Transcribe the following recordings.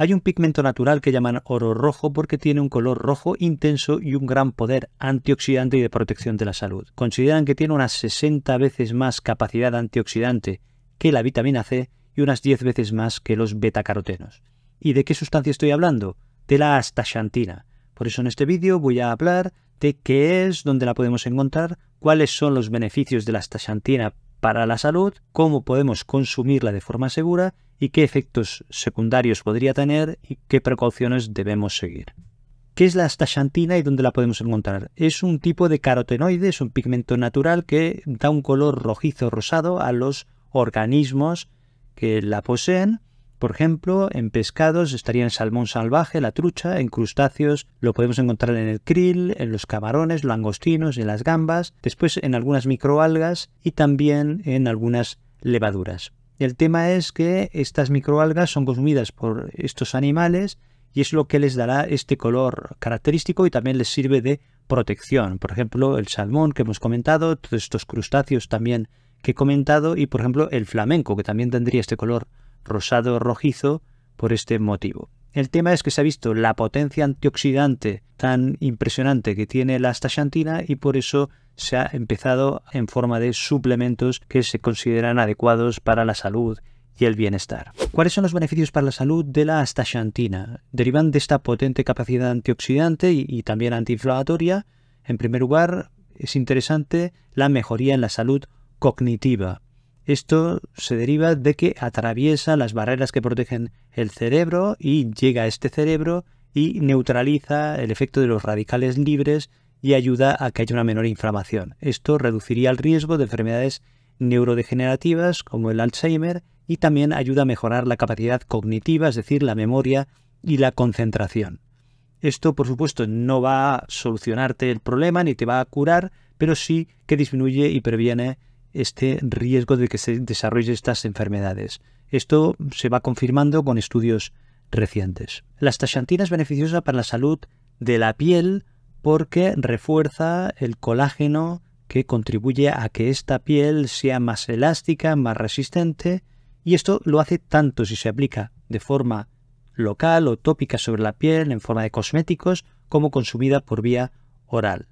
Hay un pigmento natural que llaman oro rojo porque tiene un color rojo intenso y un gran poder antioxidante y de protección de la salud. Consideran que tiene unas 60 veces más capacidad antioxidante que la vitamina C y unas 10 veces más que los betacarotenos. ¿Y de qué sustancia estoy hablando? De la astaxantina. Por eso en este vídeo voy a hablar de qué es, dónde la podemos encontrar, cuáles son los beneficios de la astaxantina para la salud, cómo podemos consumirla de forma segura y qué efectos secundarios podría tener y qué precauciones debemos seguir. ¿Qué es la astaxantina y dónde la podemos encontrar? Es un tipo de carotenoide, es un pigmento natural que da un color rojizo rosado a los organismos que la poseen. Por ejemplo, en pescados estaría el salmón salvaje, la trucha, en crustáceos lo podemos encontrar en el krill, en los camarones, langostinos, en las gambas, después en algunas microalgas y también en algunas levaduras. El tema es que estas microalgas son consumidas por estos animales y es lo que les dará este color característico y también les sirve de protección. Por ejemplo, el salmón que hemos comentado, todos estos crustáceos también que he comentado y por ejemplo el flamenco que también tendría este color rosado rojizo por este motivo. El tema es que se ha visto la potencia antioxidante tan impresionante que tiene la astaxantina y por eso se ha empezado en forma de suplementos que se consideran adecuados para la salud y el bienestar. ¿Cuáles son los beneficios para la salud de la astaxantina? Derivan de esta potente capacidad antioxidante y, y también antiinflamatoria. En primer lugar, es interesante la mejoría en la salud cognitiva. Esto se deriva de que atraviesa las barreras que protegen el cerebro y llega a este cerebro y neutraliza el efecto de los radicales libres y ayuda a que haya una menor inflamación. Esto reduciría el riesgo de enfermedades neurodegenerativas como el Alzheimer y también ayuda a mejorar la capacidad cognitiva, es decir, la memoria y la concentración. Esto, por supuesto, no va a solucionarte el problema ni te va a curar, pero sí que disminuye y previene este riesgo de que se desarrollen estas enfermedades. Esto se va confirmando con estudios recientes. La astaxantina es beneficiosa para la salud de la piel porque refuerza el colágeno que contribuye a que esta piel sea más elástica, más resistente, y esto lo hace tanto si se aplica de forma local o tópica sobre la piel en forma de cosméticos como consumida por vía oral.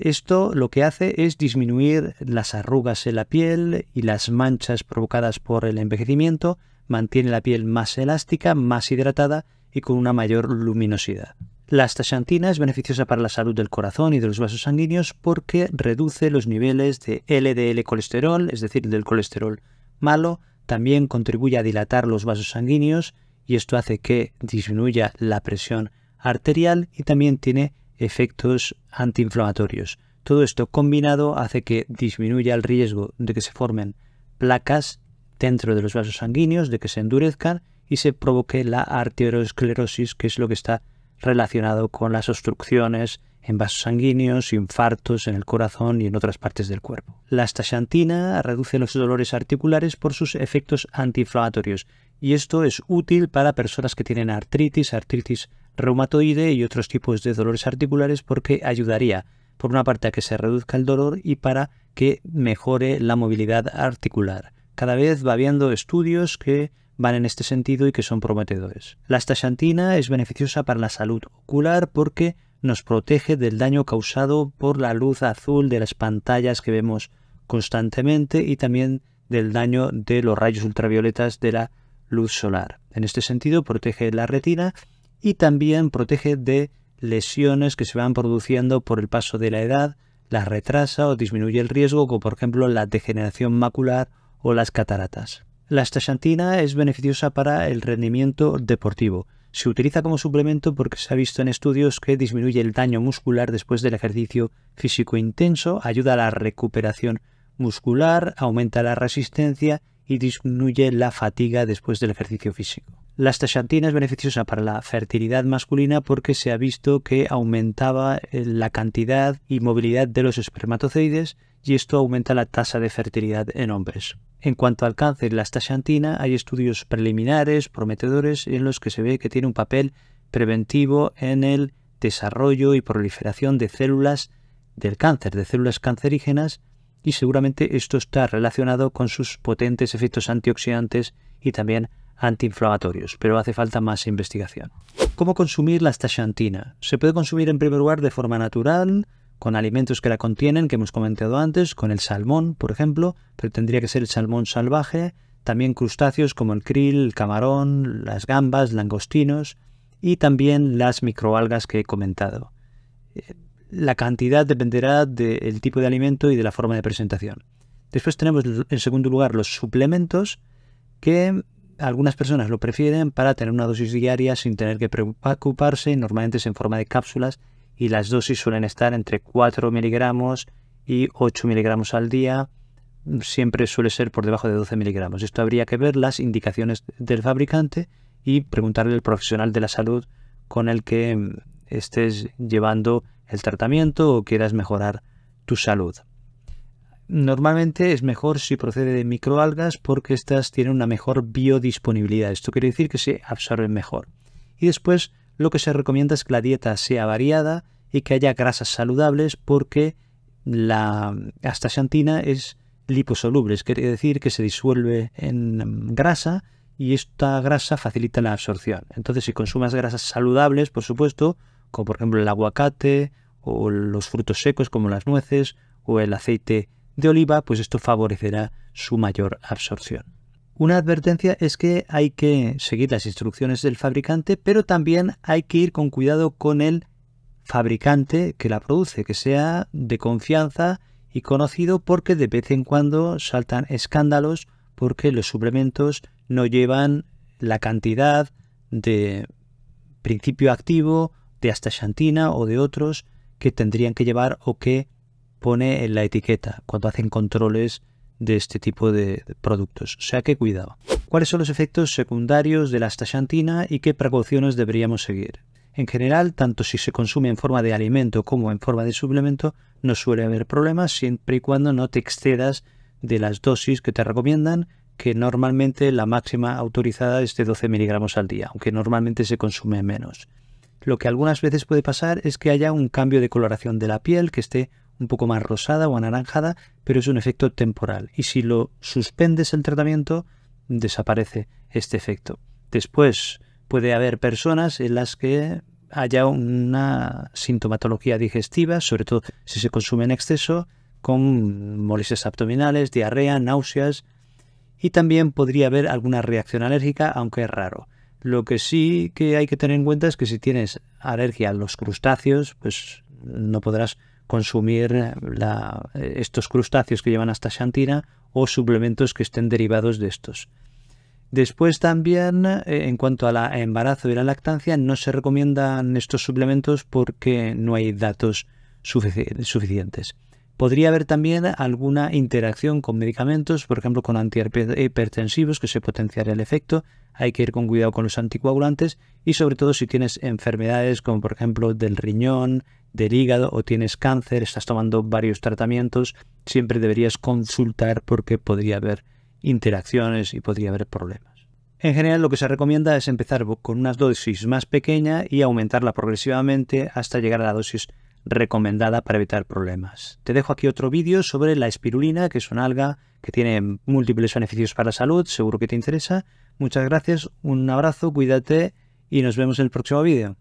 Esto lo que hace es disminuir las arrugas en la piel y las manchas provocadas por el envejecimiento, mantiene la piel más elástica, más hidratada y con una mayor luminosidad. La astaxantina es beneficiosa para la salud del corazón y de los vasos sanguíneos porque reduce los niveles de LDL colesterol, es decir, del colesterol malo, también contribuye a dilatar los vasos sanguíneos y esto hace que disminuya la presión arterial y también tiene efectos antiinflamatorios. Todo esto combinado hace que disminuya el riesgo de que se formen placas dentro de los vasos sanguíneos, de que se endurezcan y se provoque la arteriosclerosis, que es lo que está relacionado con las obstrucciones en vasos sanguíneos, infartos en el corazón y en otras partes del cuerpo. La astaxantina reduce los dolores articulares por sus efectos antiinflamatorios y esto es útil para personas que tienen artritis, artritis reumatoide y otros tipos de dolores articulares porque ayudaría por una parte a que se reduzca el dolor y para que mejore la movilidad articular. Cada vez va habiendo estudios que van en este sentido y que son prometedores. La astaxantina es beneficiosa para la salud ocular porque nos protege del daño causado por la luz azul de las pantallas que vemos constantemente y también del daño de los rayos ultravioletas de la luz solar. En este sentido, protege la retina y también protege de lesiones que se van produciendo por el paso de la edad, las retrasa o disminuye el riesgo, como por ejemplo la degeneración macular o las cataratas. La astaxantina es beneficiosa para el rendimiento deportivo. Se utiliza como suplemento porque se ha visto en estudios que disminuye el daño muscular después del ejercicio físico intenso, ayuda a la recuperación muscular, aumenta la resistencia y disminuye la fatiga después del ejercicio físico. La astaxantina es beneficiosa para la fertilidad masculina porque se ha visto que aumentaba eh, la cantidad y movilidad de los espermatozoides y esto aumenta la tasa de fertilidad en hombres. En cuanto al cáncer, la astaxantina, hay estudios preliminares, prometedores, en los que se ve que tiene un papel preventivo en el desarrollo y proliferación de células del cáncer, de células cancerígenas, y seguramente esto está relacionado con sus potentes efectos antioxidantes y también antiinflamatorios, pero hace falta más investigación. ¿Cómo consumir la astaxantina? Se puede consumir en primer lugar de forma natural, con alimentos que la contienen, que hemos comentado antes, con el salmón, por ejemplo, pero tendría que ser el salmón salvaje, también crustáceos como el krill, el camarón, las gambas, langostinos y también las microalgas que he comentado. Eh, la cantidad dependerá del tipo de alimento y de la forma de presentación. Después tenemos en segundo lugar los suplementos que algunas personas lo prefieren para tener una dosis diaria sin tener que preocuparse, normalmente es en forma de cápsulas y las dosis suelen estar entre 4 miligramos y 8 miligramos al día, siempre suele ser por debajo de 12 miligramos. Esto habría que ver las indicaciones del fabricante y preguntarle al profesional de la salud con el que mm, estés llevando el tratamiento o quieras mejorar tu salud. Normalmente es mejor si procede de microalgas porque estas tienen una mejor biodisponibilidad. Esto quiere decir que se absorben mejor. Y después lo que se recomienda es que la dieta sea variada y que haya grasas saludables porque la astaxantina es liposoluble, es decir que se disuelve en em, grasa y esta grasa facilita la absorción. Entonces, si consumas grasas saludables, por supuesto, como por ejemplo el aguacate o los frutos secos como las nueces o el aceite de oliva, pues esto favorecerá su mayor absorción. Una advertencia es que hay que seguir las instrucciones del fabricante, pero también hay que ir con cuidado con el fabricante que la produce, que sea de confianza y conocido porque de vez en cuando saltan escándalos porque los suplementos no llevan la cantidad de principio activo, de astaxantina o de otros que tendrían que llevar o que pone en la etiqueta cuando hacen controles de este tipo de productos. O sea que cuidado. ¿Cuáles son los efectos secundarios de la astaxantina y qué precauciones deberíamos seguir? En general, tanto si se consume en forma de alimento como en forma de suplemento, no suele haber problemas siempre y cuando no te excedas de las dosis que te recomiendan, que normalmente la máxima autorizada es de 12 miligramos al día, aunque normalmente se consume menos. Lo que algunas veces puede pasar es que haya un cambio de coloración de la piel que esté un poco más rosada o anaranjada, pero es un efecto temporal. Y si lo suspendes el tratamiento, desaparece este efecto. Después puede haber personas en las que haya una sintomatología digestiva, sobre todo si se consume en exceso, con molestias abdominales, diarrea, náuseas y también podría haber alguna reacción alérgica, aunque es raro. Lo que sí que hay que tener en cuenta es que si tienes alergia a los crustáceos, pues no podrás consumir eh, estos crustáceos que llevan hasta Xantina o suplementos que estén derivados de estos. Después también, eh, en cuanto al embarazo y la lactancia, no se recomiendan estos suplementos porque no hay datos suficientes. Podría haber también alguna interacción con medicamentos, por ejemplo con antihipertensivos, que se potenciará el efecto. Hay que ir con cuidado con los anticoagulantes y sobre todo si tienes enfermedades como por ejemplo del riñón, del hígado o tienes cáncer, estás tomando varios tratamientos, siempre deberías consultar porque podría haber interacciones y podría haber problemas. En general lo que se recomienda es empezar con una dosis más pequeña y aumentarla progresivamente hasta llegar a la dosis recomendada para evitar problemas. Te dejo aquí otro vídeo sobre la espirulina, que es una alga que tiene múltiples beneficios para la salud, seguro que te interesa. Muchas gracias, un abrazo, cuídate y nos vemos en el próximo vídeo.